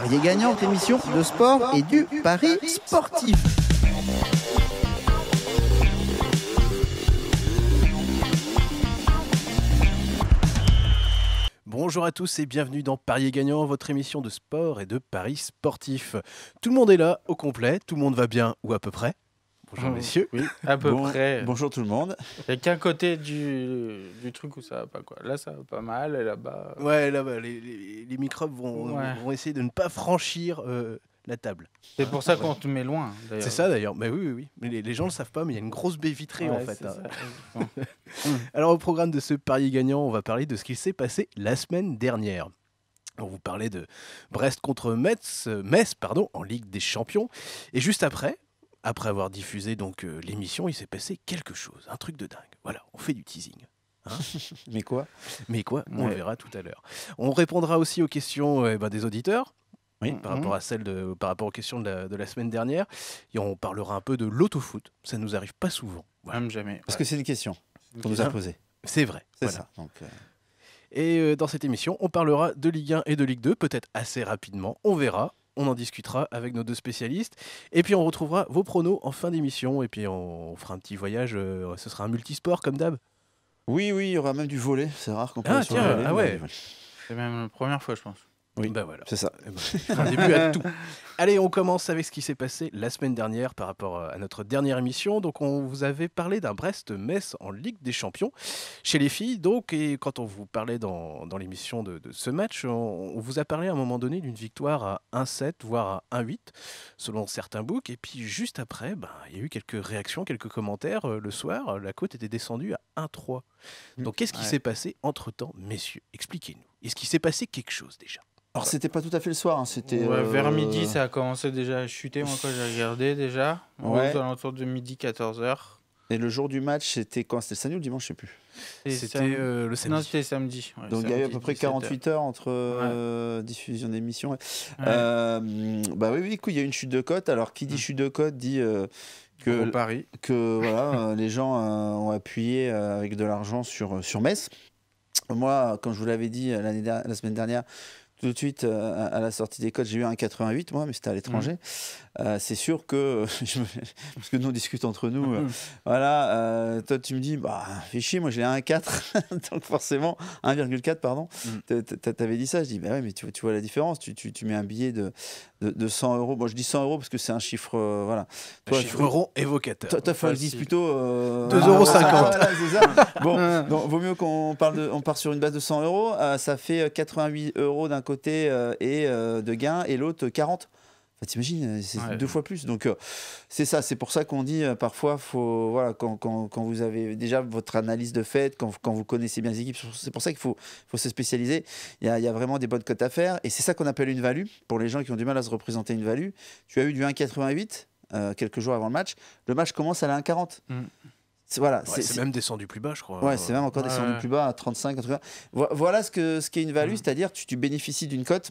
Parier gagnant, émission de sport et du pari sportif. Bonjour à tous et bienvenue dans Parier Gagnant, votre émission de sport et de paris sportif. Tout le monde est là, au complet, tout le monde va bien ou à peu près Bonjour mmh. messieurs. à peu près. Bonjour tout le monde. Il n'y a qu'un côté du, truc où ça va pas. Quoi. Là, ça va pas mal, et là-bas... Euh, ouais, là-bas, les, microbes vont, essayer de ne pas franchir euh, la table. C'est pour ça qu'on te met loin, C'est ça, d'ailleurs. Mais oui, oui, Mais les, gens ne le savent pas, mais il y a une grosse baie vitrée, en fait. Hein. Alors, au programme de ce pari gagnant, on va parler de ce qui s'est passé la semaine dernière. On vous parlait de Brest contre Metz, euh, Metz pardon, en Ligue des Champions. Et juste après, après avoir diffusé donc euh, l'émission, il s'est passé quelque chose, un truc de dingue. Voilà, on fait du teasing. Hein. Mais quoi Mais quoi On verra tout à l'heure. On répondra aussi aux questions euh, eh ben, des auditeurs. Par, rapport mmh. à de, par rapport aux questions de la, semaine dernière. Et on parlera un peu de l'autofoot. Ça ne nous arrive pas souvent. Même jamais. Parce que c'est une question qu'on nous a posée. C'est vrai. C'est ça. Euh. Et dans cette émission, on parlera de Ligue 1 et de Ligue 2, peut-être assez rapidement. On verra on en discutera avec nos deux spécialistes. Et puis on retrouvera vos pronos en fin d'émission. Et puis on fera un petit voyage. Euh, ce sera un multisport comme d'hab. Oui, oui, il y aura même du volet. C'est rare qu'on ah, tiens, Ah ouais. C'est même la première fois, je pense. Oui, bah voilà. C'est ça. un eh ben, début à tout. Allez, on commence avec ce qui s'est passé la semaine dernière par rapport euh, à notre dernière émission. Donc, on vous avait parlé d'un Brest-Metz en Ligue des Champions chez les filles. Donc, et quand on vous parlait dans, dans l'émission de, ce match, on, vous a parlé à un moment donné d'une victoire à 1-7, voire à 1-8, selon certains books. Et puis, juste après, ben, il y a eu quelques réactions, quelques commentaires. Euh, le soir, la côte était descendue à 1-3. Mmh. Donc, qu'est-ce qui s'est passé entre-temps, messieurs Expliquez-nous. Est-ce qu'il s'est passé quelque chose déjà alors c'était pas tout à fait le soir, hein, c'était vers euh, midi ça a commencé déjà à chuter moi quand j'ai regardé déjà, autour de midi 14h. Et le jour du match, c'était quand C'était le samedi ou dimanche, je sais plus. C'était euh, le samedi. samedi. Donc il y a eu à peu près 48 heures, entre euh, diffusion d'émissions. bah oui, oui, coup il y a une chute de cote. Alors qui dit mm. chute de cote dit que que voilà, les gens ont appuyé avec de l'argent sur sur Metz. Moi, comme je vous l'avais dit la semaine dernière, tout de suite euh, à la sortie des codes, j'ai eu un 88 moi, mais c'était à l'étranger. Mmh. Euh, c'est sûr que parce que nous on discute entre nous, euh, mmh. voilà. toi tu me dis bah fais chier, moi j'ai un 4, donc forcément 1,4 pardon. Mmh. tu avais dit ça, je dis bah ouais mais tu, vois la différence, tu mets un billet de de, 100 euros. Bon, je dis 100 euros parce que c'est un chiffre, euh, voilà. Un chiffre rond évocateur. Toi, je dise plutôt. 2,50 euros. Ah, bon, donc vaut mieux qu'on parle on part sur une base de 100 euros. Euh, ça fait 88 euh, euros d'un côté et de gain et l'autre 40 t'imagines, euh, c'est deux fois plus. Donc, euh, c'est ça. C'est pour ça qu'on dit euh, parfois, faut, voilà, quand, quand, vous avez déjà votre analyse de fait, quand, quand vous connaissez bien les équipes, c'est pour ça qu'il faut, faut se spécialiser. Il y a, y a, vraiment des bonnes cotes à faire. Et c'est ça qu'on appelle une value. Pour les gens qui ont du mal à se représenter une value, tu as eu du 1,88 quelques jours avant le match. Le match commence à la 1,40. Mm. Voilà, c'est même descendu plus bas, je crois. Ouais, c'est même encore descendu plus bas à 35, Voilà ce que ce qu'est une value, mm. c'est-à-dire tu, tu bénéficies d'une cote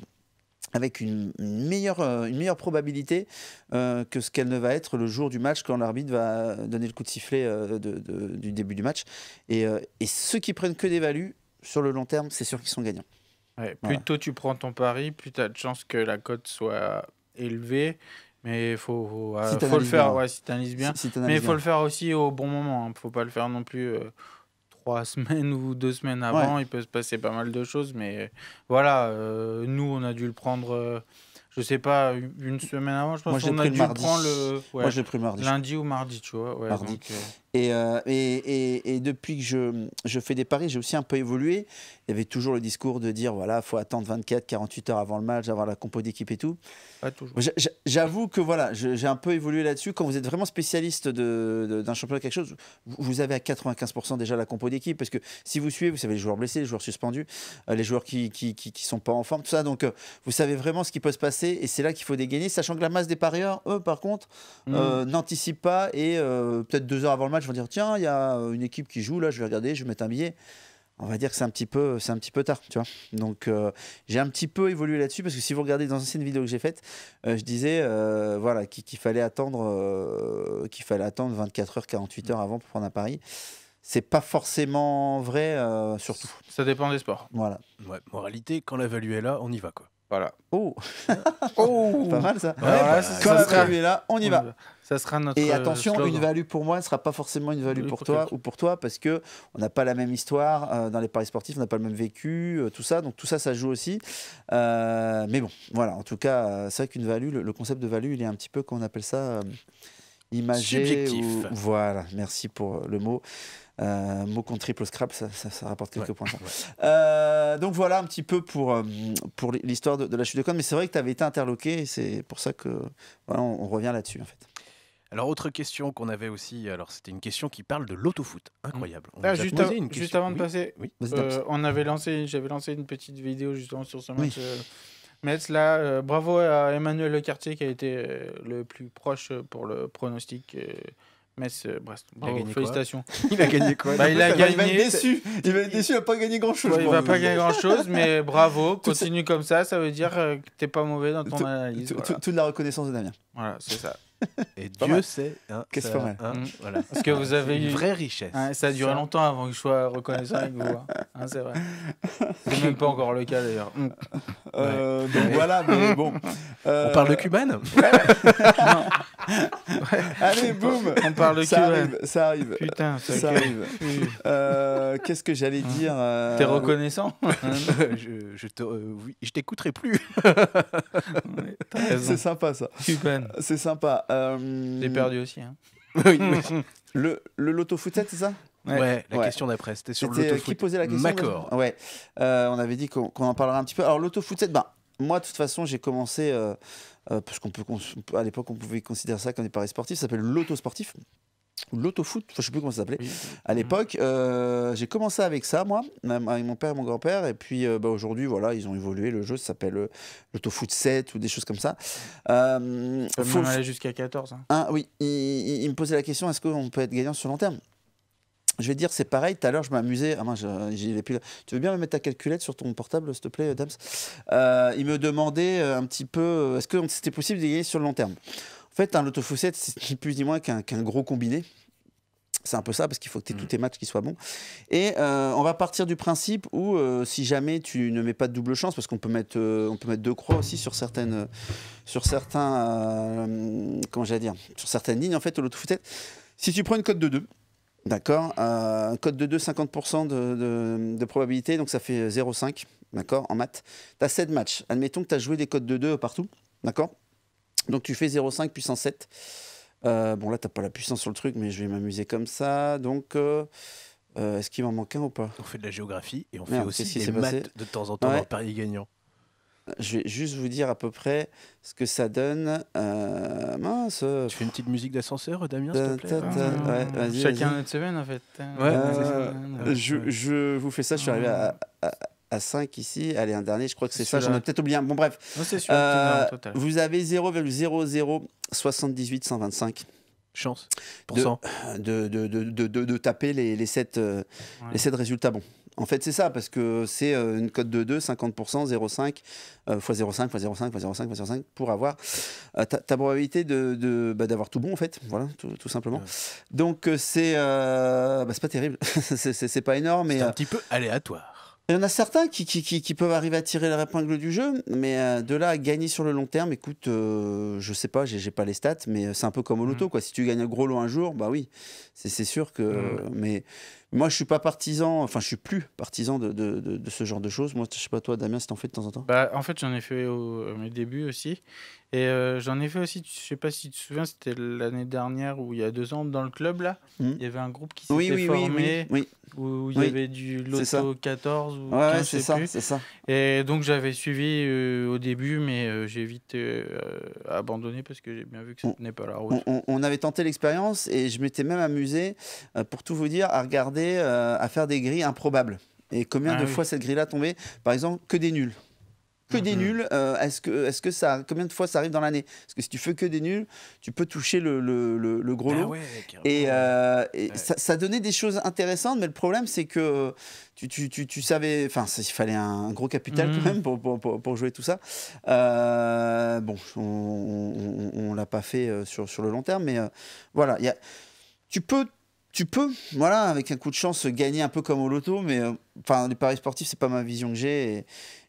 avec une, meilleure, euh, une meilleure probabilité euh, que ce qu'elle ne va être le jour du match quand l'arbitre va donner le coup de sifflet euh, du début du match. Et, ceux qui prennent que des values, sur le long terme, c'est sûr qu'ils sont gagnants. plus tôt tu prends ton pari, plus tu as de chances que la cote soit élevée. Mais il faut, faut, le faire, ouais, si tu analyses bien. mais il faut le faire aussi au bon moment. Il hein. ne faut pas le faire non plus trois semaines ou deux semaines avant, il peut se passer pas mal de choses. Mais euh, voilà, euh, nous, on a dû le prendre, euh, je sais pas, une semaine avant, je pense. Moi, a dû le prendre pris Lundi ou mardi, tu vois. Donc, euh, et, depuis que je, fais des paris, j'ai aussi un peu évolué. Il y avait toujours le discours de dire voilà, faut attendre 24, 48 heures avant le match, avoir la compo d'équipe et tout. J'avoue que voilà, j'ai un peu évolué là-dessus. Quand vous êtes vraiment spécialiste d'un championnat quelque chose, vous avez à 95% déjà la compo d'équipe parce que si vous suivez, vous savez les joueurs blessés, les joueurs suspendus, euh, les joueurs qui qui, sont pas en forme, tout ça. Donc euh, vous savez vraiment ce qui peut se passer et c'est là qu'il faut dégainer, sachant que la masse des parieurs, eux, par contre, mmh. n'anticipent pas et peut-être deux heures avant le match je vais dire tiens, il y a euh, une équipe qui joue là, je vais regarder, je vais mettre un billet. On va dire que c'est un petit peu, c'est un petit peu tard, tu vois. Donc euh, j'ai un petit peu évolué là-dessus parce que si vous regardez dans une vidéo que j'ai faite, euh, je disais voilà qu'il fallait attendre, qu'il fallait attendre 24 heures, 48 heures avant pour prendre un pari c'est pas forcément vrai, surtout. Ça dépend des sports. Voilà. moralité, quand la value est là, on y va, quoi. Voilà. Oh, oh. Pas mal, ça. Bah, bah, quand la value est là, on Y va. Ça sera Et euh, attention, une value pour moi ne sera pas forcément une value pour, toi ou pour toi parce que on n'a pas la même histoire euh, dans les paris sportifs, on n'a pas le même vécu, euh, tout ça. Donc tout ça, ça joue aussi. mais bon, voilà. En tout cas, c'est vrai qu'une value, le, concept de value, il est un petit peu, on appelle ça, imagé. voilà. Merci pour le mot. mot contre triple scrap, ça, rapporte quelques points. donc voilà un petit peu pour, pour l'histoire de, la chute de Côte. Mais c'est vrai que tu avais été interloqué, c'est pour ça que voilà, on revient là-dessus en fait. Alors, autre question qu'on avait aussi, alors c'était une question qui parle de l'autofoot. Mmh. Incroyable. On ah, juste, avant de passer, euh, on avait lancé, j'avais lancé une petite vidéo justement sur ce match. Euh, Metz, là, euh, bravo à Emmanuel Lecartier qui a été le plus proche pour le pronostic. Metz, Brest. Il a gagné félicitations. il a gagné quoi bah, il, a gagné... va déçu. Il va déçu, il pas gagné grand chose. il va pas gagner grand chose, mais bravo. Continue comme ça, ça veut dire que t'es pas mauvais dans ton analyse. Toute la reconnaissance de Damien. Voilà, c'est ça. Et Dieu sait. Hein, qu'est-ce hein, mm. voilà. Parce que vous avez eu une vraie richesse. ça a duré longtemps avant que je sois reconnaissant avec vous. Hein. hein. c'est vrai. C'est même pas encore le cas d'ailleurs. Mm. Euh, donc voilà, mais bon. On euh, parle de Cuban Allez, boum On parle de ça Arrive, ça arrive. Putain, ça, arrive. Euh, qu'est-ce que j'allais mm. dire T'es reconnaissant je, je, te, oui, je t'écouterai plus. c'est sympa ça. C'est sympa. Euh... J'ai perdu aussi. Hein. oui, hmm. Le, loto foot c'est ça Ouais, la question d'après, c'était sur euh, foot. Qui posait la question d'accord. Ouais, euh, on avait dit qu'on en parlera un petit peu. Alors loto footset, bah moi de toute façon j'ai commencé, euh, parce qu'on peut, à l'époque on pouvait considérer ça comme des paris sportifs, ça s'appelle l'auto sportif l'autofoot, je ne sais plus comment ça s'appelait, à mhm. l'époque. Euh, j'ai commencé avec ça, moi, avec mon père et mon grand-père. Et puis euh, bah, aujourd'hui, voilà, ils ont évolué. Le jeu s'appelle euh, l'autofoot 7 ou des choses comme ça. Euh, allait jusqu'à 14. Hein. Ah oui, il, me posait la question est-ce qu'on peut être gagnant sur long terme je vais dire, c'est pareil. Tout à l'heure, je m'amusais. Ah, moi, les Tu veux bien me mettre ta calculette sur ton portable, s'il te plaît, Dams Il me demandait un petit peu est-ce que c'était possible de gagner sur le long terme en fait, un lotto-faussette, c'est plus ni moins qu'un gros combiné. C'est un peu ça, parce qu'il faut que mm. tous tes matchs soient bons. Et euh, on va partir du principe où, euh, si jamais tu ne mets pas de double chance, parce qu'on peut, mettre, euh, on peut mettre deux croix aussi sur certaines, sur certains, comment dire, sur certaines lignes, en fait, au loto si tu prends une cote de 2, d'accord, cote de 2, 50% de, de, probabilité, donc ça fait 0,5, d'accord, en maths, tu as 7 matchs. Admettons que tu as joué des cotes de 2 partout, d'accord donc tu fais 0,5 puissance 7. Euh, bon, là, t'as pas la puissance sur le truc, mais je vais m'amuser comme ça. Donc, euh, euh, est-ce qu'il m'en manque un ou pas On fait de la géographie et on fait aussi des maths de temps en temps en pari gagnant. Je vais juste vous dire à peu près ce que ça donne. mince. Tu fais une petite musique d'ascenseur, Damien, s'il te plaît semaine, en fait. Ouais. je, vous fais ça, je suis arrivé à à 5 ici. Allez, un dernier, je crois que c'est ça. J'en ai peut-être oublié un. Bon, bref. Euh, vous avez 0,0078125 chance de, de, de, taper les, 7, les 7 euh, résultats bons. En fait, c'est ça, parce que c'est euh, une cote de 2, 50%, 0,5, x 0,5, x 0,5, x 0,5, x 0,5, pour avoir ta, probabilité bah, d'avoir de, tout bon, en fait, voilà, tout, simplement. Donc, c'est euh, bah, pas terrible, c'est pas énorme. C'est un petit peu aléatoire. Il y en a certains qui, qui, peuvent arriver à tirer la épingle du jeu, mais euh, de là à gagner sur le long terme, écoute, euh, je sais pas, j'ai pas les stats, mais euh, c'est un peu comme au mm. loto, quoi. Si tu gagnes un gros lot un jour, bah oui, c'est sûr que. Mm. Mais moi, je suis pas partisan, enfin, je suis plus partisan de, ce genre de choses. Moi, je sais pas, toi, Damien, si t'en fais de temps en temps. Bah, en fait, j'en ai fait au, à mes débuts aussi. Et euh, j'en ai fait aussi, je sais pas si tu te souviens, c'était l'année dernière ou il y a deux ans, dans le club, là, mmh. il y avait un groupe qui s'était oui, oui, formé, oui, où il y avait du Loto 14 ou ouais, c'est ça, c'est ça. Et donc j'avais suivi euh, au début, mais euh, j'ai vite abandonné parce que j'ai bien vu que ça ne tenait pas la route. On, avait tenté l'expérience et je m'étais même amusé, pour tout vous dire, à regarder, à faire des grilles improbables. Et combien ah de fois cette grille-là tombait Par exemple, que des nuls que des mhm. nuls, euh, est-ce que, est que ça, combien de fois ça arrive dans l'année Parce que si tu fais que des nuls, tu peux toucher le, gros ah lot. et, euh, ça, donnait des choses intéressantes, mais le problème, c'est que tu, tu, tu, savais, enfin, il fallait un gros capital quand mhm. même pour, jouer tout ça. Euh, bon, on ne l'a pas fait sur, sur le long terme, mais voilà, y a, tu peux tu peux, voilà, avec un coup de chance, gagner un peu comme au loto, mais enfin, les paris sportifs, c'est pas ma vision que j'ai. Et,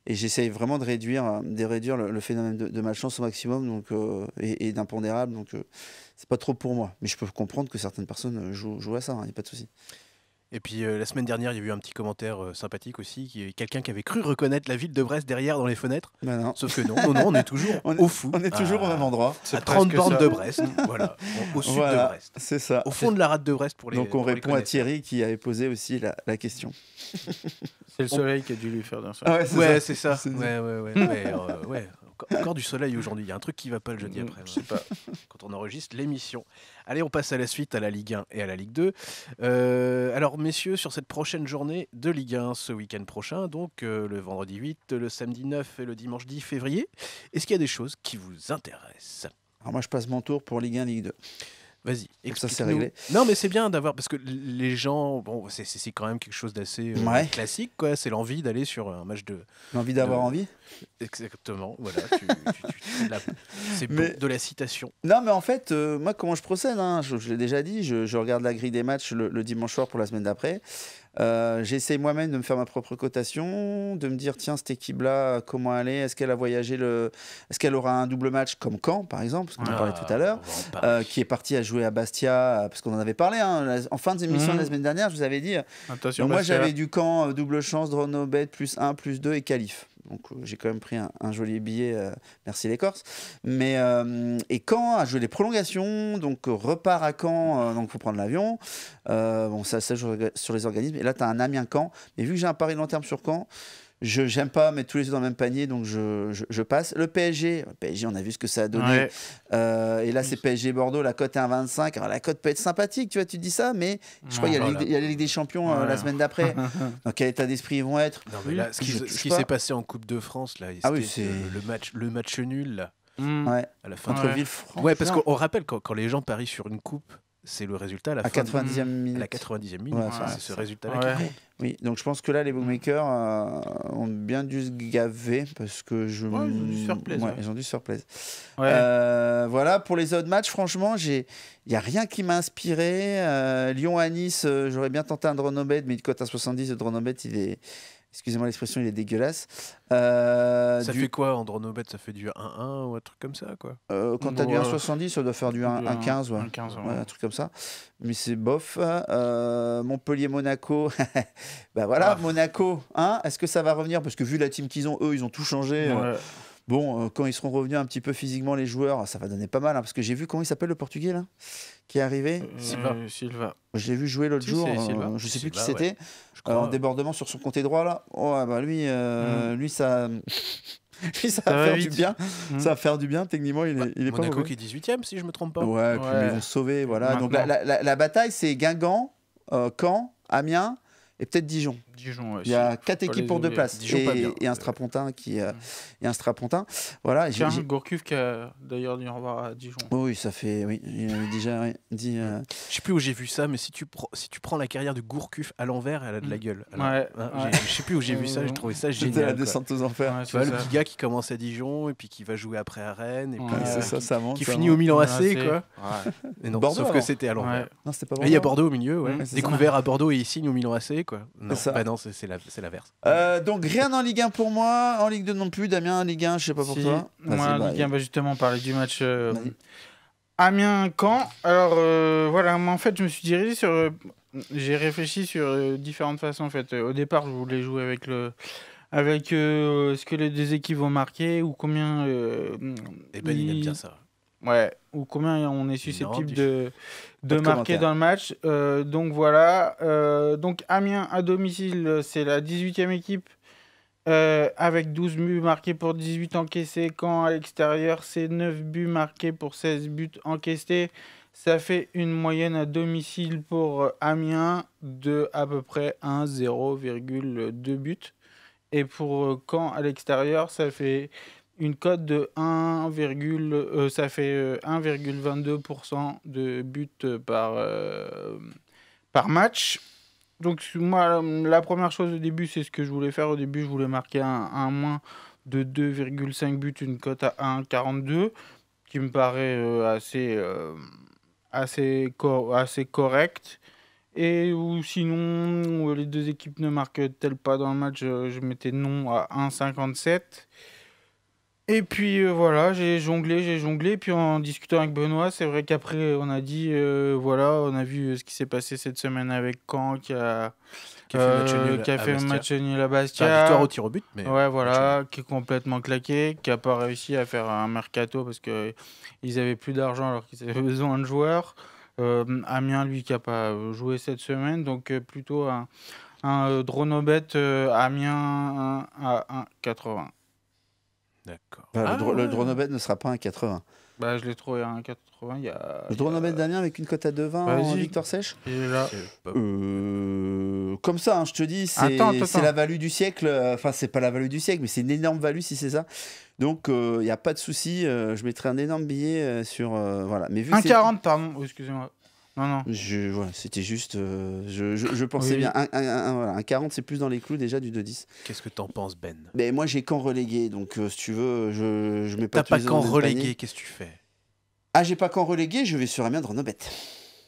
et j'essaye vraiment de réduire, de réduire le, phénomène de, malchance au maximum donc, euh, et, d'impondérable. Donc, ce euh, c'est pas trop pour moi. Mais je peux comprendre que certaines personnes euh, jouent, à ça, il hein, n'y a pas de souci. Et puis la semaine dernière, il y a eu un petit commentaire sympathique aussi, qui quelqu'un qui avait cru reconnaître la ville de Brest derrière dans les fenêtres. Bah non. Sauf que non, non, non, on est toujours au fou. On est toujours au même endroit. À 30 bornes de Brest, voilà, au sud de Brest. C'est ça. Au fond de la rade de Brest pour les. Donc on répond à Thierry qui avait posé aussi la, la question. C'est le soleil qui a dû lui faire d'un Ah ouais, c'est ça. Ouais, ouais, ouais. Euh, ouais. Encore, du soleil aujourd'hui. Il y a un truc qui va pas le jeudi après. Je sais pas. Quand on enregistre l'émission. Allez, on passe à la suite, à la Ligue 1 et à la Ligue 2. Euh, alors, messieurs, sur cette prochaine journée de Ligue 1, ce week-end prochain, donc euh, le vendredi 8, le samedi 9 et le dimanche 10 février, est-ce qu'il y a des choses qui vous intéressent Alors, moi, je passe mon tour pour Ligue 1, Ligue 2. Vas-y, Et ça s'est réglé. Non, mais c'est bien d'avoir parce que les gens, bon, c'est quand même quelque chose d'assez euh, classique, quoi. C'est l'envie d'aller sur un match de. L'envie d'avoir envie. Exactement, voilà. C'est de la citation. Non, mais en fait, euh, moi, comment je procède hein je, l'ai déjà dit, je, je, regarde la grille des matchs le dimanche soir pour la semaine d'après. J'essaie moi-même de me faire ma propre cotation, de me dire tiens, cette équipe-là, comment elle est Est-ce qu'elle a voyagé le... Est-ce qu'elle aura un double match comme Caen, par exemple, parce qu'on en parlait tout à l'heure, qui est parti à jouer à Bastia, parce qu'on en avait parlé en fin de l'émission de la semaine dernière, je vous avais dit. moi, j'avais du Camp double chance, Dronobet, plus 1, plus 2 et Calife donc euh, j'ai quand même pris un, joli billet, euh, merci les Corses. Mais, euh, et quand a joué les prolongations, donc repart à Caen, donc il faut prendre l'avion. bon, ça, joue sur les organismes. Et là, tu as un Amiens-Caen. Mais vu que j'ai un pari long terme sur Caen, je j'aime pas mettre tous les deux dans le même panier, donc je, je, passe. Le PSG, PSG, on a vu ce que ça a donné. Euh, et là, c'est mmh. PSG Bordeaux, la cote est 1,25. Alors la cote peut être sympathique, tu vois, tu dis ça, mais je crois qu'il y, a mmh. la Ligue des Champions euh, la semaine d'après. dans quel état d'esprit ils vont être Ce qui, s'est passé en Coupe de France, là, ah oui, le, euh, le, match, le match nul, mmh. À la fin. de ouais. Villefranche. Ouais, parce qu'on rappelle quand, quand, les gens parient sur une coupe, c'est le résultat à la, 90e minute. À la 90e minute. c'est ce résultat-là Oui, donc je pense que là, les mm. bookmakers euh, ont bien dû se gaver parce que je. ils ont dû se faire plaisir. Euh, voilà, pour les autres matchs, franchement, il n'y a rien qui m'a inspiré. Euh, Lyon à Nice, j'aurais bien tenté un Dronobet, mais une cote à 70, le Dronobet, il est Excusez-moi l'expression, il est dégueulasse. Euh, ça fait quoi, Andronobet Ça fait du 1-1 ou un truc comme ça, quoi euh, Quand t'as du 1-70 euh, ça doit faire du 1-15, ouais. un truc comme ça. Mais c'est bof. Euh, Montpellier-Monaco. ben bah voilà, ah. Monaco, hein Est-ce que ça va revenir Parce que vu la team qu'ils ont, eux, ils ont tout changé. Ouais. Bon, euh, quand ils seront revenus un petit peu physiquement, les joueurs, ça va donner pas mal. Hein, parce que j'ai vu comment il s'appelle le Portugais, là, qui est arrivé euh, Silva. Je l'ai vu jouer l'autre jour. je euh, je sais plus qui c'était. en débordement sur son côté droit, là. Ouais, oh, ah, bah lui, hmm. lui ça. ça, va, faire du bien. Hmm. Ça va faire du bien, techniquement. Il est, Monaco qui est 18 e si je me trompe pas. Ouais, Puis ils vont sauver. Voilà. Donc la, bataille, c'est Guingamp, Caen, Amiens et peut-être Dijon. Euh, il y a quatre équipes pour deux places. et, un Strapontin qui est euh, et un Strapontin. Voilà. Tiens, Gourcuff qui a d'ailleurs dit au revoir à Dijon. oui, ça fait. Oui, déjà dit. Euh, je sais plus où j'ai vu ça, mais si tu, si tu prends la carrière de Gourcuff à l'envers, elle a de la gueule. Hein, ouais. Je sais plus où j'ai vu ça, j'ai trouvé ça génial. C'était la descente aux enfers. tu vois, le petit gars qui commence à Dijon et puis qui va jouer après à Rennes. Et puis, ça, qui, qui finit au Milan AC, quoi. non, sauf que c'était à l'envers. Non, c'était pas Il y a Bordeaux au milieu, découvert à Bordeaux et il signe au Milan AC, quoi c'est l'inverse. Euh, donc rien en Ligue 1 pour moi, en Ligue 2 non plus. Damien, Ligue 1, je sais pas pour toi. Moi, Ligue 1, bah, justement, parler du match euh, Amiens-Caen. Alors euh, voilà, moi, en fait, je me suis dirigé sur. Euh, j'ai réfléchi sur différentes façons. En fait, au départ, je voulais jouer avec le avec ce que les deux équipes vont marquer ou combien. Et eh ben, il aime bien ça. Ouais. Ou combien on est susceptible de, de, marquer dans le match. Euh, donc voilà. Euh, donc Amiens à domicile, c'est la 18e équipe euh, avec 12 buts marqués pour 18 encaissés. Quand à l'extérieur, c'est 9 buts marqués pour 16 buts encaissés. Ça fait une moyenne à domicile pour Amiens de à peu près 1,0,2 buts. Et pour Caen à l'extérieur, ça fait une cote de 1, euh, ça fait 1,22% euh, de buts par, euh, par match. Donc moi, la première chose au début, c'est ce que je voulais faire. Au début, je voulais marquer un, moins de 2,5 buts, une cote à 1,42, qui me paraît assez, assez, assez correct. Et ou sinon, les deux équipes ne marquent-elles pas dans le match, je, je mettais non à 1,57. Et puis euh, voilà, j'ai jonglé, j'ai jonglé. puis en discutant avec Benoît, c'est vrai qu'après, on a dit euh, voilà, on a vu euh, ce qui s'est passé cette semaine avec Caen qui a, qui a fait un match nul à Bastia. victoire au tir au but, mais. Ouais, voilà, qui est complètement claqué, qui n'a pas réussi à faire un mercato parce qu'ils n'avaient plus d'argent alors qu'ils avaient besoin de joueurs. Amiens, lui, qui n'a pas joué cette semaine, donc plutôt un, un Dronobet Amiens 1 à 1,80. D'accord. le, drone ah. ne sera pas un 80. Bah, je l'ai trouvé à 1,80 il y a. Le Damien avec une cote à 2,20 en victoire sèche là. Euh, comme ça, hein, je te dis, c'est la value du siècle. Euh, enfin, c'est pas la value du siècle, mais c'est une énorme value si c'est ça. Donc, il euh, y n'y a pas de souci. je mettrai un énorme billet sur. voilà. 40, pardon, excusez-moi. Non, non. Je, c'était juste. Euh, je, pensais bien. Un, 40, c'est plus dans les clous déjà du 2-10. Qu'est-ce que t'en penses, Ben Mais ben, moi, j'ai qu'en relégué. Donc, euh, si tu veux, je, je mets pas T'as pas qu'en relégué, qu'est-ce que tu fais Ah, j'ai pas qu'en relégué, je vais sur Amiens de bête.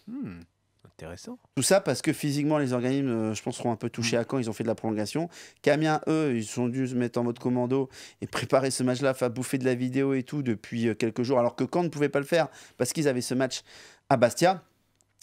Hmm. Intéressant. Tout ça parce que physiquement, les organismes, euh, je pense, seront un peu touchés hmm. à quand ils ont fait de la prolongation. Camien, eux, ils sont dû se mettre en mode commando et préparer ce match-là, faire bouffer de la vidéo et tout depuis quelques jours, alors que Caen ne pouvait pas le faire parce qu'ils avaient ce match à Bastia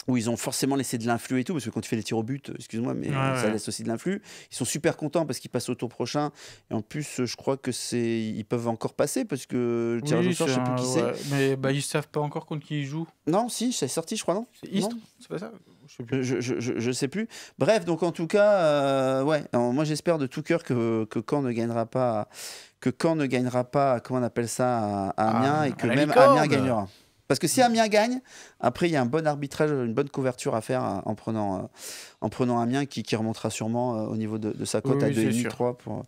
où ils ont forcément laissé de l'influx et tout, parce que quand tu fais les tirs au but, euh, excuse-moi, mais ça laisse aussi de l'influx. Ils sont super contents parce qu'ils passent au tour prochain. Et en plus, euh, je crois que c'est ils peuvent encore passer parce que le tirage au sort, je sais plus qui c'est. Mais bah, ils savent pas encore contre qui ils jouent. Non, si, c'est sorti, je crois, non C'est East C'est pas ça je sais, plus. sais plus. Bref, donc en tout cas, euh, ouais, moi j'espère de tout cœur que, que Caen ne gagnera pas, que Caen ne gagnera pas, comment on appelle ça, à Amiens, ah, et que même Amiens gagnera. Parce que si Amiens gagne, après, il y a un bon arbitrage, une bonne couverture à faire euh, en prenant, euh, en prenant Amiens qui, qui remontera sûrement euh, au niveau de, sa cote à 2,5-3 pour,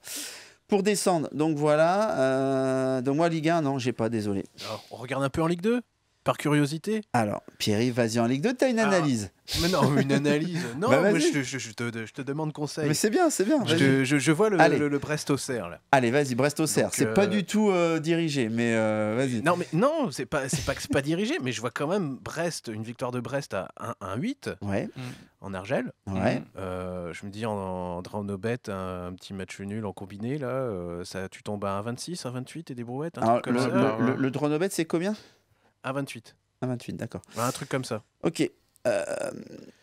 pour descendre. Donc voilà. donc moi, Ligue 1, non, j'ai pas, désolé. Alors, on regarde un peu en Ligue 2 par curiosité Alors, Pierre, vas-y en Ligue 2, t'as une ah. analyse. mais non, une analyse. Non, bah, je, te, demande conseil. Mais c'est bien, c'est bien. Je, vois le, le Brest Auxerre. Là. Allez, vas-y, Brest Auxerre. C'est pas euh, du tout euh, dirigé, mais euh, vas-y. Non, mais non, c'est pas, pas que c'est pas dirigé, mais je vois quand même Brest, une victoire de Brest à 1-8 ouais. Mm. en Argel. je me dis en, Dronobet, un, petit match nul en combiné, là, ça, tu tombes à 1-26, 1-28 et des brouettes. Alors, le, ça, le, c'est combien à 28. À 28, d'accord. Bah, un truc comme ça. Ok. Euh,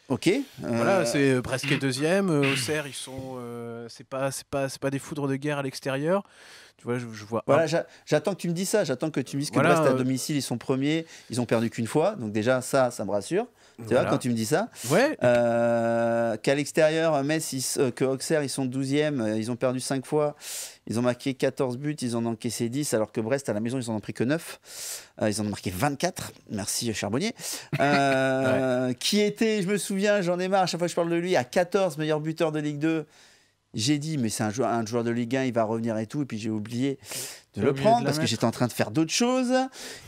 ok. Euh, voilà, c'est euh, presque deuxième. Auxerre, ils sont. c'est pas, c'est pas, c'est pas des foudres de guerre à l'extérieur. Tu vois, je, vois. Voilà, j'attends que tu me dis ça. J'attends que tu me dises que voilà, à domicile, ils sont premiers. Ils ont perdu qu'une fois, donc déjà ça, ça me rassure. Tu vois, quand tu me dis ça. Ouais. Euh, qu'à l'extérieur, Metz, euh, que Auxerre, ils sont 12e, euh, ils ont perdu 5 fois. Ils ont marqué 14 buts, ils en ont encaissé 10, alors que Brest, à la maison, ils en ont pris que 9. ils en ont marqué 24. Merci, Charbonnier. Qui était, je me souviens, j'en ai marre, à chaque fois que je parle de lui, à 14 meilleurs buteurs de Ligue 2 j'ai dit, mais c'est un joueur de Ligue 1, il va revenir et tout, et puis j'ai oublié de le prendre parce que j'étais en train de faire d'autres choses.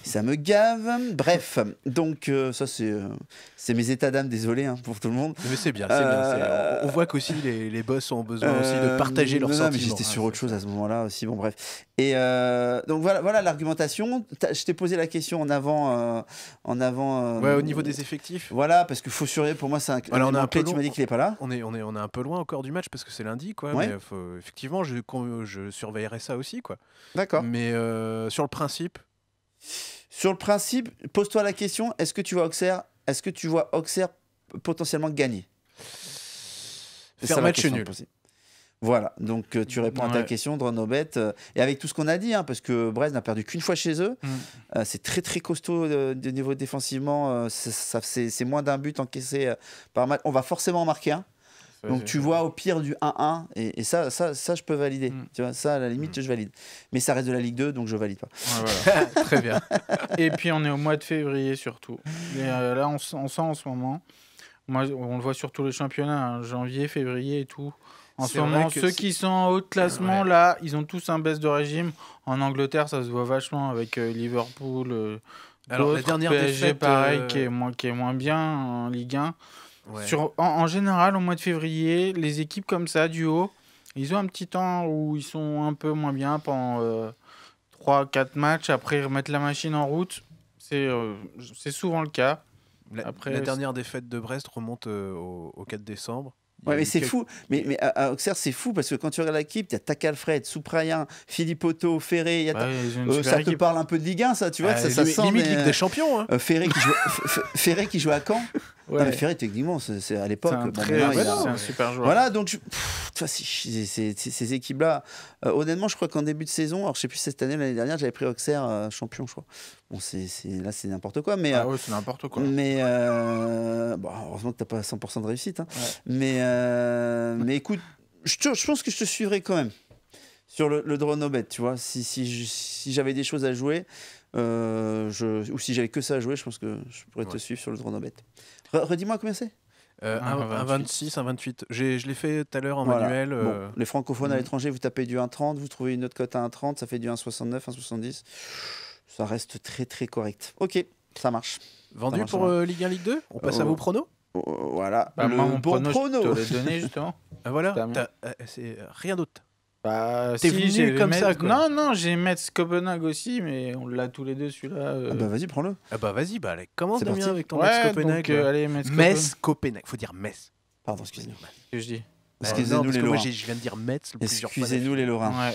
Ça me gave. Bref, donc euh, ça c'est euh, c'est mes états d'âme, désolé hein, pour tout le monde. Mais c'est bien, euh, On voit qu'aussi les, les boss ont besoin aussi de partager leurs sentiments. mais j'étais hein, sur autre chose à ce moment-là aussi. Bon, bref. Et donc voilà, voilà l'argumentation. Je t'ai posé la question en avant, en avant. ouais, au niveau des effectifs. Voilà, parce que faut surveiller. Pour moi, c'est un. Alors, on a un peu Tu m'as dit qu'il est pas là. On est, on est, on est un peu loin encore du match parce que c'est lundi, quoi. Mais effectivement, je, je surveillerai ça aussi, quoi. D'accord. Mais euh, sur le principe. Sur le principe, pose-toi la question est-ce que tu vois Auxerre Est-ce que tu vois potentiellement gagner Faire match nul. Voilà, donc euh, tu réponds à ta question, Dronobet. Euh, et avec tout ce qu'on a dit, hein, parce que Brest n'a perdu qu'une fois chez eux, mm. c'est très très costaud de niveau défensivement, c'est moins d'un but encaissé par match. On va forcément en marquer un. Donc tu vois au pire du 1-1 et, ça, ça, ça je peux valider. Hmm. Tu vois, ça à la limite hmm. je valide. Mais ça reste de la Ligue 2 donc je valide pas. Très bien. Et puis on est au mois de février surtout. Et, euh, là on, on, sent en ce moment, moi on le voit surtout le championnat, hein. janvier, février et tout. En ce moment, ceux qui sont en haut de classement, là, ils ont tous un baisse de régime. En Angleterre, ça se voit vachement avec euh, Liverpool. Euh, Alors, la dernière PSG, défaite, pareil, qui, est moins, qui est moins bien en Ligue 1 en, général, au mois de février, les équipes comme ça, du haut, ils ont un petit temps où ils sont un peu moins bien pendant 3-4 euh, matchs. Après, ils remettent la machine en route, c'est euh, souvent le cas. Après, la dernière défaite de Brest remonte euh, au, 4 décembre. Ouais, mais c'est fou. Mais, mais à, Auxerre, c'est fou parce que quand tu regardes l'équipe, il y a Takalfred, Souprayen, Philippe Otto, Ferré. ça te parle un peu de Ligue 1, ça, tu vois ça, sent. Limite Ligue des Champions. Hein. Ferré, qui joue... Ferré qui joue à Caen mais Ferré, techniquement, c'est à l'époque. c'est un, super joueur. Voilà, donc ces, équipes-là, euh, honnêtement, je crois qu'en début de saison, alors je sais plus cette année, l'année dernière, j'avais pris Auxerre euh, champion, je crois. Bon, c'est là, c'est n'importe quoi, mais. Ah euh, c'est n'importe quoi. Mais bon, heureusement que tu n'as pas 100% de réussite. Hein. Mais mais écoute, je, je pense que je te suivrai quand même sur le, drone obète, tu vois. Si, j'avais des choses à jouer, euh, je, ou si j'avais que ça à jouer, je pense que je pourrais te suivre sur le drone obète. redis-moi combien c'est euh, un, 26, un 28. je l'ai fait tout à l'heure en manuel. Euh, les francophones à mhm. l'étranger, vous tapez du 1,30, vous trouvez une autre cote à 1,30, ça fait du 1,69, 1,70. Ça reste très très correct. Ok, ça marche. Vendu pour euh, Ligue 1, Ligue 2 On passe à vos pronos oh, Voilà. Bah, le bon prono, Je te donné justement. Ah, voilà, c'est rien d'autre. Bah, T'es si, venu comme ça Non, non, j'ai Metz Copenhague aussi, mais on l'a tous les deux celui-là. Euh. Ah bah vas-y, prends-le. Ah bah vas-y, bah allez, commence Damien avec ton Metz Copenhague. Euh, euh, allez, Metz, Metz Copenhague. Faut dire Metz. Pardon, excusez-nous. Qu'est-ce que je dis bah, Excusez-nous les Lorrains. Je viens de dire Metz. Excusez-nous les Lorrains.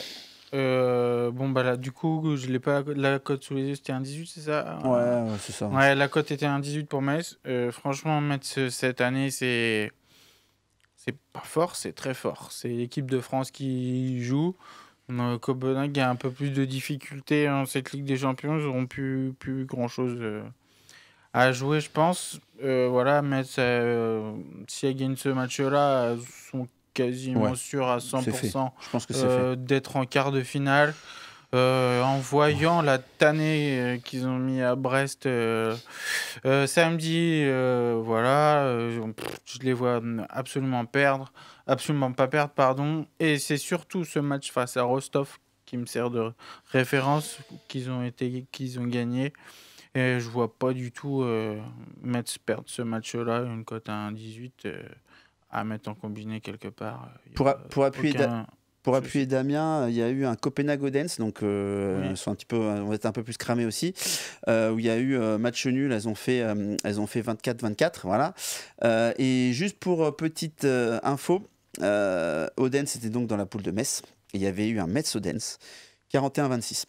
bon, bah là, du coup, je l'ai pas la cote sous les yeux, c'était un 18, c'est ça Ouais, c'est ça. Ouais, la cote était un 18 pour Metz. franchement, Metz cette année, c'est c'est pas fort, c'est très fort. C'est l'équipe de France qui joue. Copenhague a un peu plus de difficultés en cette Ligue des Champions. Ils n'auront plus, grand-chose euh, à jouer, je pense. Euh, voilà, mais euh, si elles gagnent ce match-là, elles sont quasiment sûres à 100% d'être en quart de finale. Euh, en voyant la tannée euh, qu'ils ont mis à Brest euh, samedi, voilà, je les vois absolument perdre, absolument pas perdre, pardon. Et c'est surtout ce match face à Rostov qui me sert de référence qu'ils ont été, qu'ils ont gagné. Et je vois pas du tout Metz perdre ce match-là, une cote à 1,18 à mettre en combiné quelque part. Pour, appuyer pour appuyer Damien, il y a eu un Copenhague odense donc euh, on va être un peu plus cramés aussi, euh, où il y a eu euh, match nul, elles ont fait, elles ont fait 24-24, voilà. et juste pour petite info, Odense était donc dans la poule de Metz, et il y avait eu un Metz Odense 41-26.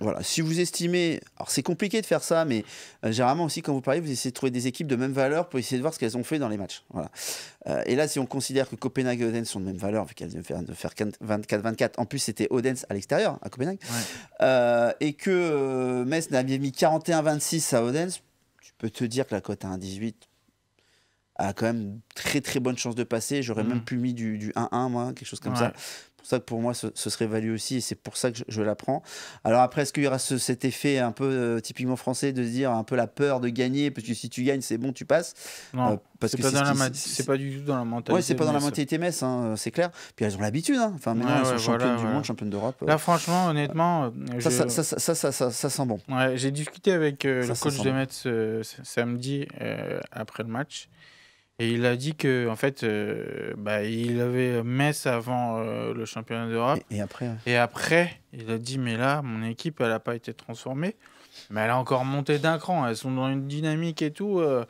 Voilà, si vous estimez, alors c'est compliqué de faire ça, mais euh, généralement aussi quand vous parlez, vous essayez de trouver des équipes de même valeur pour essayer de voir ce qu'elles ont fait dans les matchs. Voilà. Euh, et là, si on considère que Copenhague et Odense sont de même valeur, vu qu'elles viennent faire, de faire 24-24, en plus c'était Odense à l'extérieur, à Copenhague, euh, et que Metz n'avait mis 41-26 à Odense, tu peux te dire que la cote à 1-18 a quand même très très bonne chance de passer. J'aurais mm-hmm. même pu mis du, 1-1, moi, quelque chose comme ça pour ça que pour moi, ce, serait valu aussi, et c'est pour ça que je, je l'apprends. Alors après, est-ce qu'il y aura cet effet un peu euh, typiquement français de se dire un peu la peur de gagner, parce que si tu gagnes, c'est bon, tu passes non, euh, parce que c'est pas, du tout dans la mentalité. Ouais, c'est pas dans la mentalité Metz, hein, euh, c'est clair. Puis elles ont l'habitude. Hein. Enfin, maintenant, elles sont championnes du monde, championnes d'Europe. Là, franchement, honnêtement, ça ça, ça, ça, sent bon. J'ai discuté avec le coach de Metz samedi après le match. Et il a dit que en fait, euh, bah, il avait Metz avant euh, le championnat d'Europe. Et, après. Et après, il a dit mais là, mon équipe, elle n'a pas été transformée, mais elle a encore monté d'un cran. Elles sont dans une dynamique et tout. Euh.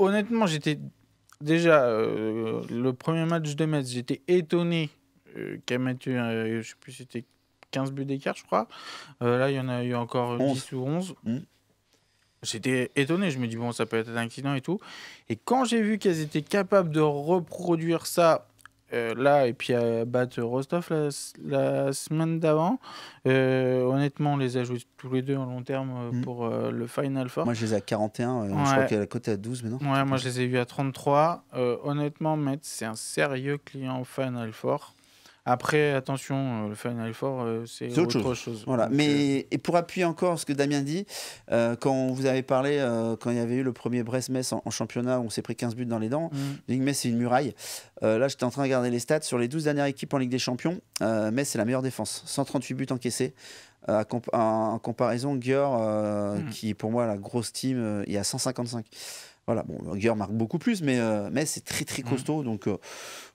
Honnêtement, j'étais déjà le premier match de Metz, j'étais étonné qu'elle mette, je sais plus, c'était 15 buts d'écart, je crois. là, il y en a eu encore 10 ou 11. J'étais étonné, je me dis, bon, ça peut être un accident et tout. Et quand j'ai vu qu'elles étaient capables de reproduire ça euh, là et puis à battre Rostov la, semaine d'avant. Euh, honnêtement, on les a joués tous les deux en long terme euh, mm. pour le Final Four. Moi, je les ai à 41, je crois qu'elle a côté à 12 maintenant. Ouais, moi, je les ai vus à 33. honnêtement, Metz, c'est un sérieux client au Final Four. Après, attention, euh, le Final fort, euh, c'est autre, chose. Voilà. Mais euh, et pour appuyer encore ce que Damien dit, quand vous avez parlé, quand il y avait eu le premier Brest-Metz en, championnat, où on s'est pris 15 buts dans les dents, ligue mm. Metz, c'est une muraille. là, j'étais en train de regarder les stats. Sur les 12 dernières équipes en Ligue des Champions, Metz, c'est la meilleure défense. 138 buts encaissés. en comparaison, Gior, mm. qui est pour moi la grosse team, il y a 155. Voilà, bon, Guerre marque beaucoup plus, mais, euh, mais c'est très très mhm. costaud. Donc euh,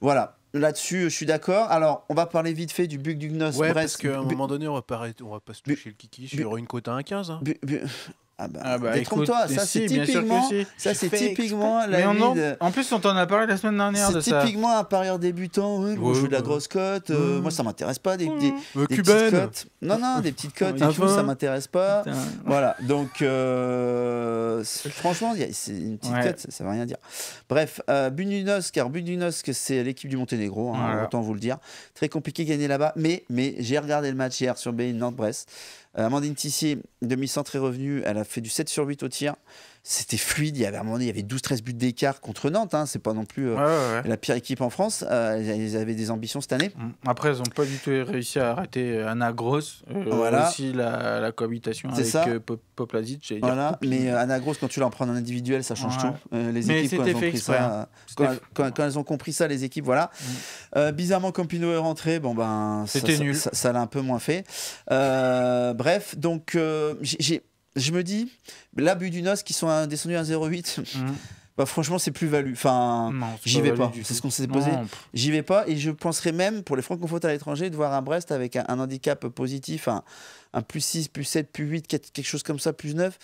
voilà, là-dessus, je suis d'accord. Alors, on va parler vite fait du bug du Gnos. Ouais, Brest. parce qu'à un moment donné, on va, pas, on va pas se toucher le kiki sur une cote à 1,15. Hein. Ah, bah, ah bah, toi ça c'est typiquement, ça c'est typiquement la en, plus, on t'en a parlé la semaine dernière ça. C'est typiquement un parieur débutant, oui, joue de la grosse cote. Euh, moi, ça m'intéresse pas des, euh, petites cotes. Non, non, des petites cotes et tout, ah, ça m'intéresse pas. Voilà, donc euh, franchement, c'est une petite cote, ça, ne veut rien dire. Bref, euh, car Bununos, c'est l'équipe du Monténégro, hein, autant vous le dire. Très compliqué de gagner là-bas, mais mais j'ai regardé le match hier sur BN Nord-Brest. Euh, Amandine Tissier, demi-centre et revenu, elle a fait du 7 sur 8 au tir c'était fluide. Il y avait à il y avait 12-13 buts d'écart contre Nantes. Hein. C'est pas non plus euh, la pire équipe en France. Euh, ils avaient des ambitions cette année. Mm. Après, ils n'ont pas du tout réussi à arrêter Anna Gross. Euh, voilà. Aussi la, la cohabitation avec ça. Poplazic. Voilà. mais Anna Gross, quand tu la prends en individuel, ça change tout. les mais équipes, quand elles, ont hein. quand, elles ont compris ça, les équipes, voilà. Mm. bizarrement, Campino est rentré. Bon, ben, Ça l'a un peu moins fait. bref, donc j'ai je me dis, l'abus du NOS qui sont descendus à 0,8. Mhm. Bah, franchement c'est plus value enfin j'y vais pas c'est ce qu'on s'est posé j'y vais pas et je penserais même pour les francophones à l'étranger de voir un Brest avec un, handicap positif un, plus 6 plus 7 plus 8 quelque chose comme ça plus 9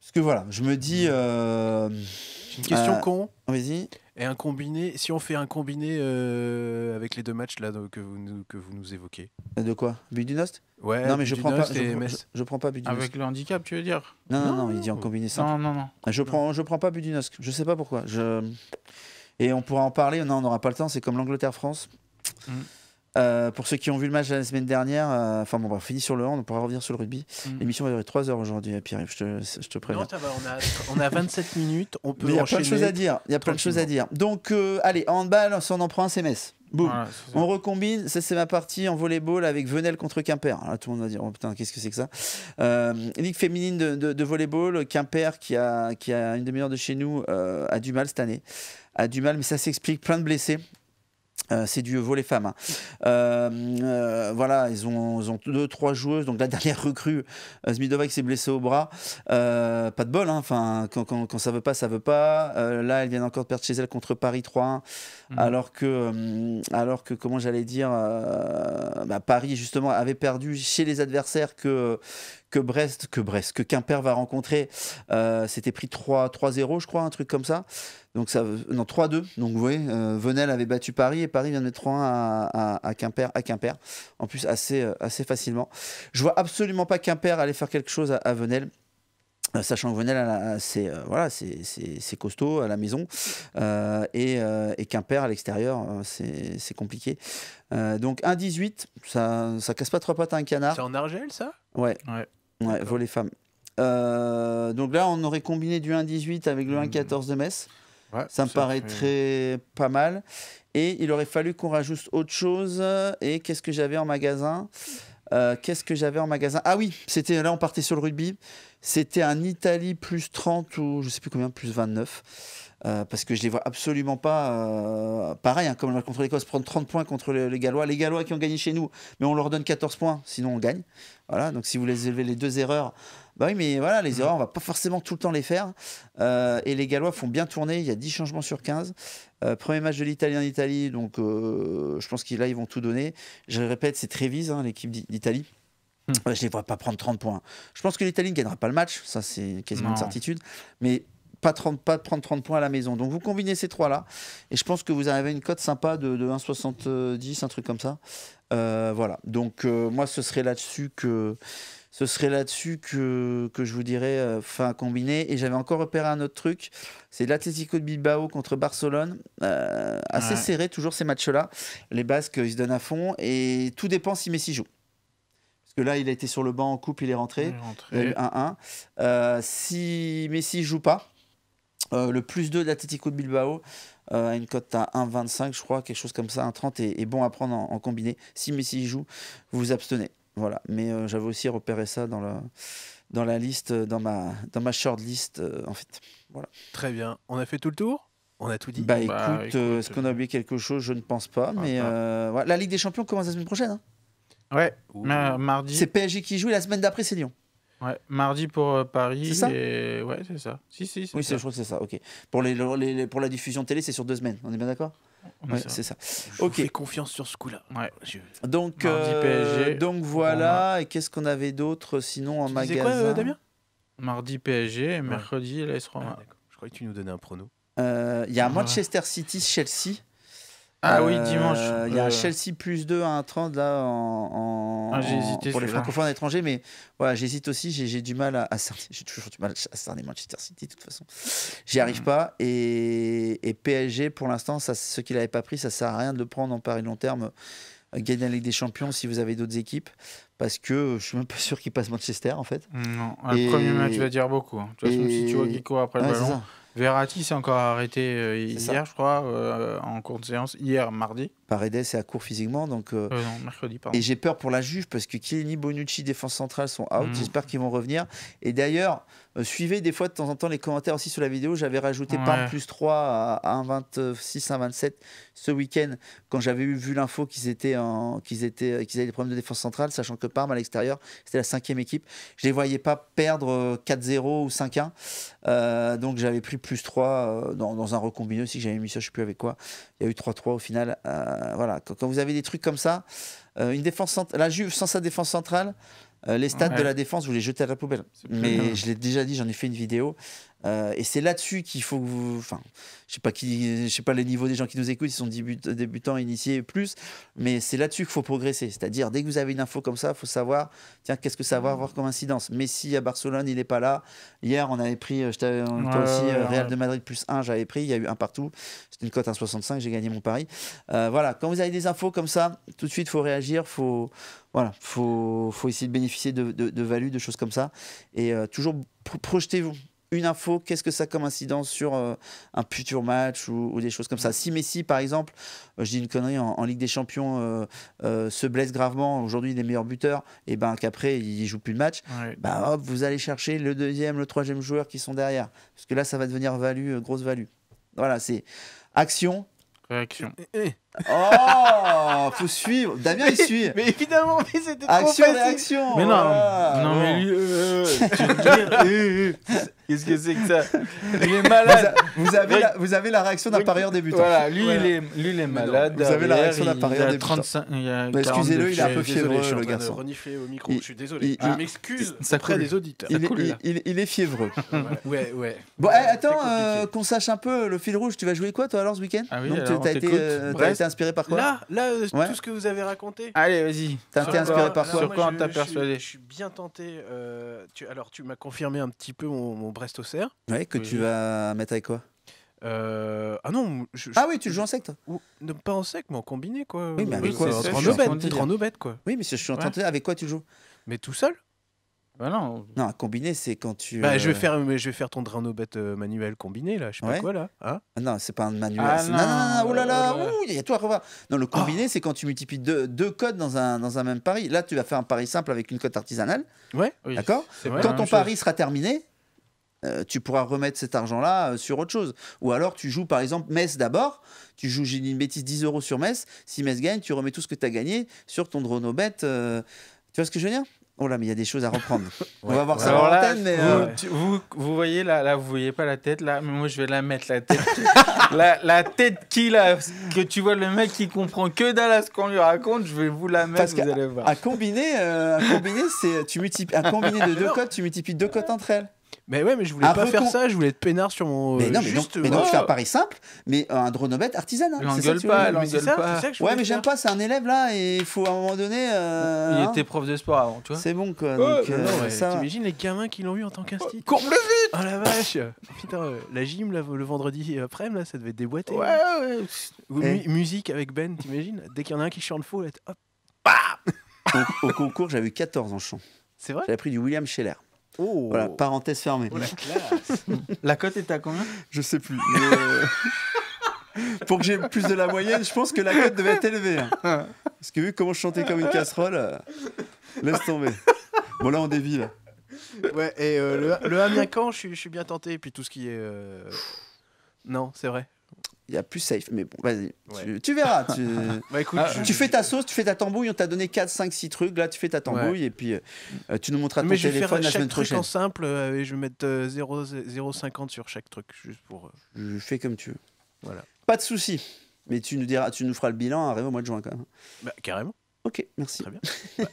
parce que voilà je me dis euh, une question euh, con vas-y et un combiné, si on fait un combiné euh, avec les deux matchs là que, vous, nous, que vous nous évoquez. De quoi But Ouais. Non mais je prends, je, prends pas Budinost Avec le handicap, tu veux dire non non, non, il dit en combiné ça Non, non, non. Je prends, je prends pas but Je sais pas pourquoi. Je... Et on pourra en parler, on n'aura pas le temps, c'est comme l'Angleterre-France. Mm. Euh, pour ceux qui ont vu le match la semaine dernière, euh, enfin bon, on finit sur le hand, on pourra revenir sur le rugby. Mhm. L'émission va durer 3 heures aujourd'hui, hein, Pierre, je te, je te préviens. Non, on a, 27 minutes, on peut Il y a plein de choses à dire. Il y a plein de choses à dire. Donc, euh, allez, handball, on en prend un SMS. Boum. on recombine, ça c'est ma partie en volleyball avec Venel contre Quimper. tout le monde va dire oh, putain qu'est-ce que c'est que ça. ligue féminine de, volleyball, Quimper qui a qui a une demi-heure de chez nous a du mal cette année, a du mal mais ça s'explique plein de blessés. Euh, c'est du volet femme. Hein. Euh, euh, voilà, ils ont, ont, deux, trois joueuses. Donc la dernière recrue, smidovac, euh, s'est blessée au bras. pas de bol, hein. enfin, quand, quand, quand, ça veut pas, ça veut pas. là, elle vient encore de perdre chez elle contre Paris 3-1. Mhm. Alors, que, alors que, comment j'allais dire, bah, Paris, justement, avait perdu chez les adversaires que, que Brest, que Brest, que Quimper va rencontrer. Euh, c'était pris 3-0, je crois, un truc comme ça. Donc ça, non, 3-2. Donc vous voyez, euh, Venel avait battu Paris et Paris vient de mettre 3-1 à, Quimper, à Quimper. En plus, assez, euh, assez facilement. Je vois absolument pas Quimper aller faire quelque chose à, Venel. sachant que Venel, c'est voilà, costaud à la maison et, Quimper à l'extérieur, c'est compliqué. donc 1-18, ça ça casse pas trois pattes à un canard. C'est en argile, ça ouais. ouais. Ouais, les femmes. Euh, donc là, on aurait combiné du 1,18 avec le 1,14 hmm. de Metz. ça me paraîtrait pas mal. Et il aurait fallu qu'on rajoute autre chose. Et qu'est-ce que j'avais en magasin euh, Qu'est-ce que j'avais en magasin Ah oui, c'était là, on partait sur le rugby. C'était un Italie plus 30 ou je sais plus combien, plus 29. Euh, parce que je les vois absolument pas. Euh, pareil, hein, comme la contre l'Écosse, prendre 30 points contre les, Gallois. Les Gallois qui ont gagné chez nous, mais on leur donne 14 points, sinon on gagne. Voilà, donc si vous voulez élevez les deux erreurs, bah oui, mais voilà, les mmh. erreurs, on va pas forcément tout le temps les faire. Euh, et les Gallois font bien tourner, il y a 10 changements sur 15. premier match de l'Italie en Italie, donc je pense qu'ils là, ils vont tout donner. Je le répète, c'est Trévise, hein, l'équipe d'Italie. Mmh. Je ne les vois pas prendre 30 points. Je pense que l'Italie ne gagnera pas le match, ça c'est quasiment une certitude. Mais pas, 30, pas prendre 30 points à la maison. Donc vous combinez ces trois-là, et je pense que vous avez une cote sympa de, de 1,70, un truc comme ça. Euh, voilà, donc euh, moi ce serait là-dessus que... Ce serait là-dessus que, que je vous dirais, enfin, euh, combiné. Et j'avais encore repéré un autre truc, c'est l'Atlético de Bilbao contre Barcelone. assez serré, toujours ces matchs-là. Les Basques, ils se donnent à fond. Et tout dépend si Messi joue. parce Que là, il a été sur le banc en coupe, il est rentré. 1-1. si Messi joue pas, euh, le plus 2 de l'Atletico de Bilbao euh, a une cote à 1,25, je crois, quelque chose comme ça. 1,30 est, est bon à prendre en, combiné. Si Messi joue, vous vous abstenez. Voilà. Mais euh, j'avais aussi repéré ça dans, la, dans la liste, dans ma, dans ma short list, en fait. Voilà. Très bien. On a fait tout le tour on a tout dit. Bah, bah, écoute, est-ce qu'on a oublié quelque chose Je ne pense pas. Ah, mais ah. la Ligue des Champions commence la semaine prochaine. Hein. Ouais, mardi. C'est PSG qui joue et la semaine d'après, c'est Lyon. Ouais, mardi pour euh, Paris. C'est ça Ouais, c'est ça. Si, si, oui, je crois que c'est ça. Ok. Pour, les, pour la diffusion télé, c'est sur deux semaines. On est bien d'accord ouais, c'est ça. Je ok. confiance sur ce coup-là. Ouais. Donc, euh, donc voilà. Et qu'est-ce qu'on avait d'autre sinon en tu magasin quoi, euh, Damien Mardi PSG mercredi ouais. l'AS Roma. je croyais que tu nous donnais un prono. Il y a ah, Manchester City, Chelsea. Ah oui, euh, dimanche. Il y a un euh. Chelsea plus 2 à 1,30 là ah, pour les francophones étrangers, mais voilà, j'hésite aussi. J'ai du mal à, à J'ai toujours du mal à cerner Manchester City de toute façon. J'y arrive mm. pas. Et, PSG, pour l'instant, ce qu'il n'avait pas pris, ça sert à rien de le prendre en pari long terme. Euh, gagner la Ligue des Champions si vous avez d'autres équipes, parce que je suis même pas sûr qu'il passe Manchester en fait. Non, le premier match va dire beaucoup. Hein. De toute façon, si tu vois Guico après le ballon. Verratti s'est encore arrêté euh, hier, je crois, euh, en cours de séance, hier, mardi. Paredes est à court physiquement, donc. Euh, mercredi, pardon. Et j'ai peur pour la juge, parce que Chiellini, Bonucci, défense centrale sont out. Mm. J'espère qu'ils vont revenir. Et d'ailleurs, euh, suivez des fois de temps en temps les commentaires aussi sur la vidéo. J'avais rajouté Parme plus 3 à 1,26, 1,27 ce week-end quand j'avais vu l'info qu'ils étaient avaient des problèmes de défense centrale, sachant que Parme à l'extérieur c'était la cinquième équipe. Je les voyais pas perdre 4-0 euh, ou 5-1, euh, donc j'avais pris plus 3 dans, un recombiné aussi j'avais mis ça, je sais plus avec quoi. Il y a eu 3-3 au final. voilà, quand, vous avez des trucs comme ça, la Juve sans sa défense centrale. Euh, les stats de la défense, vous les jetez à la poubelle. Mais je l'ai déjà dit, j'en ai fait une vidéo. Euh, et c'est là-dessus qu'il faut que vous. Enfin, je sais pas qui, sais pas les niveaux des gens qui nous écoutent, ils sont débutants, initiés, plus. Mais c'est là-dessus qu'il faut progresser. C'est-à-dire dès que vous avez une info comme ça, faut savoir. Tiens, qu'est-ce que ça va avoir comme incidence Messi à Barcelone, il n'est pas là. Hier, on avait pris. Euh, je t'avais aussi euh, Real de Madrid plus 1, j'avais pris. Il y a eu un partout. C'était une cote 1,65. J'ai gagné mon pari. voilà. Quand vous avez des infos comme ça, tout de suite, faut réagir. Faut voilà, faut faut essayer de bénéficier de, de, de, value, de choses comme ça. Et toujours projetez-vous une info, qu'est-ce que ça a comme incidence sur euh, un futur match ou, des choses comme ça. Si Messi, par exemple, euh, je dis une connerie, en, Ligue des Champions euh, se blesse gravement, aujourd'hui il meilleurs buteurs, et ben qu'après il joue plus de match, bah, hop, vous allez chercher le deuxième, le troisième joueur qui sont derrière. Parce que là, ça va devenir value, grosse value. Voilà, c'est action. Réaction. Eh, eh, eh. Oh, faut suivre. Damien, il suit. Mais évidemment, mais c'était trop facile. Réaction, mais non, non mais lui, euh, euh, euh, qu'est-ce que c'est que ça Il est malade. Vous, avez, la, vous avez la réaction d'un parieur débutant. Voilà, lui, Il, est, lui il est malade. vous avez la réaction d'un parieur débutant. Il a 35, Excusez-le, il est un peu fiévreux, le garçon. Je suis au micro. je suis désolé. Il, je m'excuse auprès des auditeurs. Il, est fiévreux. ouais, ouais. Bon, eh, attends, qu'on sache un peu le fil rouge. Tu vas jouer quoi toi alors ce week-end Ah oui. été inspiré par quoi Là, là euh, tout ce que vous avez raconté. Allez, vas-y. T'as été inspiré par quoi Sur quoi je- t'as persuadé Je suis bien tenté. Euh, tu, alors, tu m'as confirmé un petit peu mon, brest au cerf. Oui, que tu vas mettre avec quoi euh, ah non, je, Ah oui, tu joues en secte ou- pas en sec, mais en combiné quoi. Oui, mais quoi, en quoi. Oui, mais je suis en avec quoi tu joues Mais tout seul bah non. non, combiné, c'est quand tu. Bah, je, vais euh, faire, je vais faire ton drain bête euh, manuel combiné, là. Je sais pas quoi, là. Hein ah non, c'est pas un manuel. Ah, non, non, non, oh là là, oh il y a tout à revoir. Non, le oh. combiné, c'est quand tu multiplies deux, deux, codes dans un, dans un même pari. Là, tu vas faire un pari simple avec une cote artisanale. Ouais. Oui, D'accord Quand ton pari sera terminé, euh, tu pourras remettre cet argent-là sur autre chose. Ou alors tu joues par exemple Metz d'abord, tu joues, j'ai une bêtise, 10 euros sur Metz, si Metz gagne, tu remets tout ce que tu as gagné sur ton drone bête. tu vois ce que je veux dire Oh là, mais il y a des choses à reprendre. On va voir ça mais euh, vous, voyez là, là, vous voyez pas la tête là, mais moi je vais la mettre la tête. la, tête qui là, que tu vois le mec qui comprend que dalle ce qu'on lui raconte, je vais vous la mettre, vous allez voir. À, combiner, euh, à combiner, c'est tu combiner de deux cotes, tu multiplies deux cotes entre elles. Mais ouais, mais je voulais pas faire ça, je voulais être peinard sur mon. Mais euh, non, mais, fais un pari simple, mais un dronomètre artisanal. Hein, c'est pas, veux, pas. Ouais, mais j'aime pas, c'est un élève là, et il faut à un moment donné. Euh, il était prof de sport avant, tu vois. C'est bon quoi. donc, euh, T'imagines les gamins qui l'ont eu en tant qu'institut Courbe le vite Oh la vache Putain, euh, la gym là, le vendredi après-midi, ça devait déboîter. Ouais, ouais. ouais. Eh. musique avec Ben, t'imagines Dès qu'il y en a un qui chante faux, là, hop. Au, au concours, j'avais eu 14 en chant. C'est vrai J'avais pris du William Scheller. Oh. Voilà, parenthèse fermée. Oh, la cote est à combien Je sais plus. Euh, pour que j'ai plus de la moyenne, je pense que la cote devait être élevée. Hein. Parce que vu comment je chantais comme une casserole, euh, laisse tomber. Bon, là, on dévie. Là. Ouais, et euh, le, le amiens je, suis bien tenté. Et puis tout ce qui est. Non, c'est vrai il y a plus safe. Mais bon, vas-y, tu, verras. Tu, bah, ah, fais ta sauce, tu fais ta tambouille, on t'a donné 4, 5, 6 trucs, là tu fais ta tambouille et puis euh, euh, tu nous montras ton mais je vais faire chaque simple euh, et je vais mettre euh, 0,50 sur chaque truc, juste pour... Je fais comme tu veux. Voilà. Pas de souci. Mais tu nous diras, tu nous feras le bilan, arrive au mois de juin quand même. Bah, carrément. Ok, merci. Très bien. Bah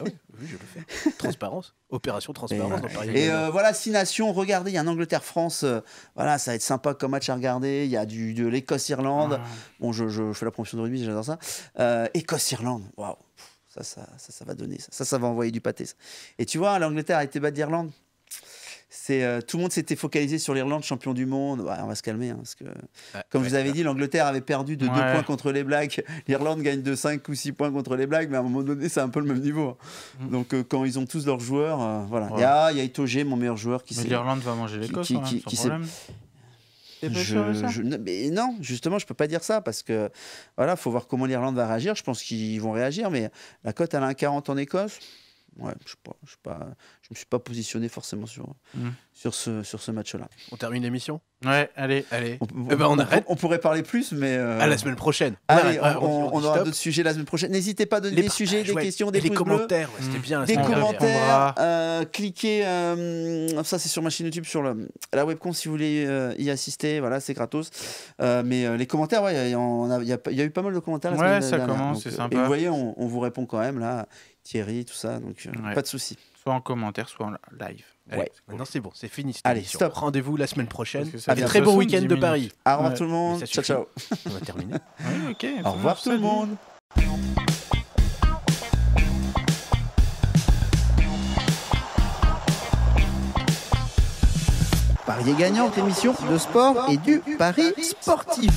je le fais. Transparence. Opération transparence. Et, euh, euh, voilà, six nations. Regardez, il y a un Angleterre-France. Euh, voilà, ça va être sympa comme match à regarder. Il y a du, de l'Écosse-Irlande. Ah. Bon, je, je, fais la promotion de rugby, j'adore ça. Écosse-Irlande. Waouh. Ça ça, ça ça, va donner. Ça. ça, va envoyer du pâté. Et tu vois, l'Angleterre a été batte d'Irlande. Euh, tout le monde s'était focalisé sur l'Irlande, champion du monde. on va se calmer, hein, que comme vous avez dit, l'Angleterre avait perdu de 2 points contre les Blacks. L'Irlande gagne de 5 ou 6 points contre les Blacks, mais à un moment donné, c'est un peu le même niveau. Mm. Donc euh, quand ils ont tous leurs joueurs, euh, voilà. Il y a, Itoge, mon meilleur joueur, qui. Mais l'Irlande va manger l'Écosse, qui, non, justement, je ne peux pas dire ça parce que voilà, faut voir comment l'Irlande va réagir. Je pense qu'ils vont réagir, mais la cote elle a 1,40 en Écosse ouais, je ne pas, je me suis pas positionné forcément sur, mm. sur ce, sur ce match-là. On termine l'émission Ouais, allez, allez. Eh ben, on, arrête. on, pourrait parler plus, mais. Euh, à la semaine prochaine. Allez, on, aura d'autres sujets la semaine prochaine. N'hésitez pas à donner les des sujets, des questions, des commentaires. C'était bien. Des commentaires. Euh, cliquez. Euh, ça, c'est sur ma chaîne YouTube, sur le, la webcom si vous voulez y assister. Voilà, c'est gratos. mais les commentaires, il y, a, eu pas mal de commentaires la semaine ça Commence, c'est sympa. Et vous voyez, on, vous répond quand même là. Thierry, tout ça. Donc, euh, pas de souci. Soit en commentaire, soit en live. Maintenant ouais. Non, c'est bon, c'est fini. Allez, stop. Rendez-vous la semaine prochaine. Avec un très beau week-end de Paris. Au revoir tout le monde. Ciao, ciao. On va terminer. Au revoir tout le monde. est gagnant, émission de sport et du Paris sportif.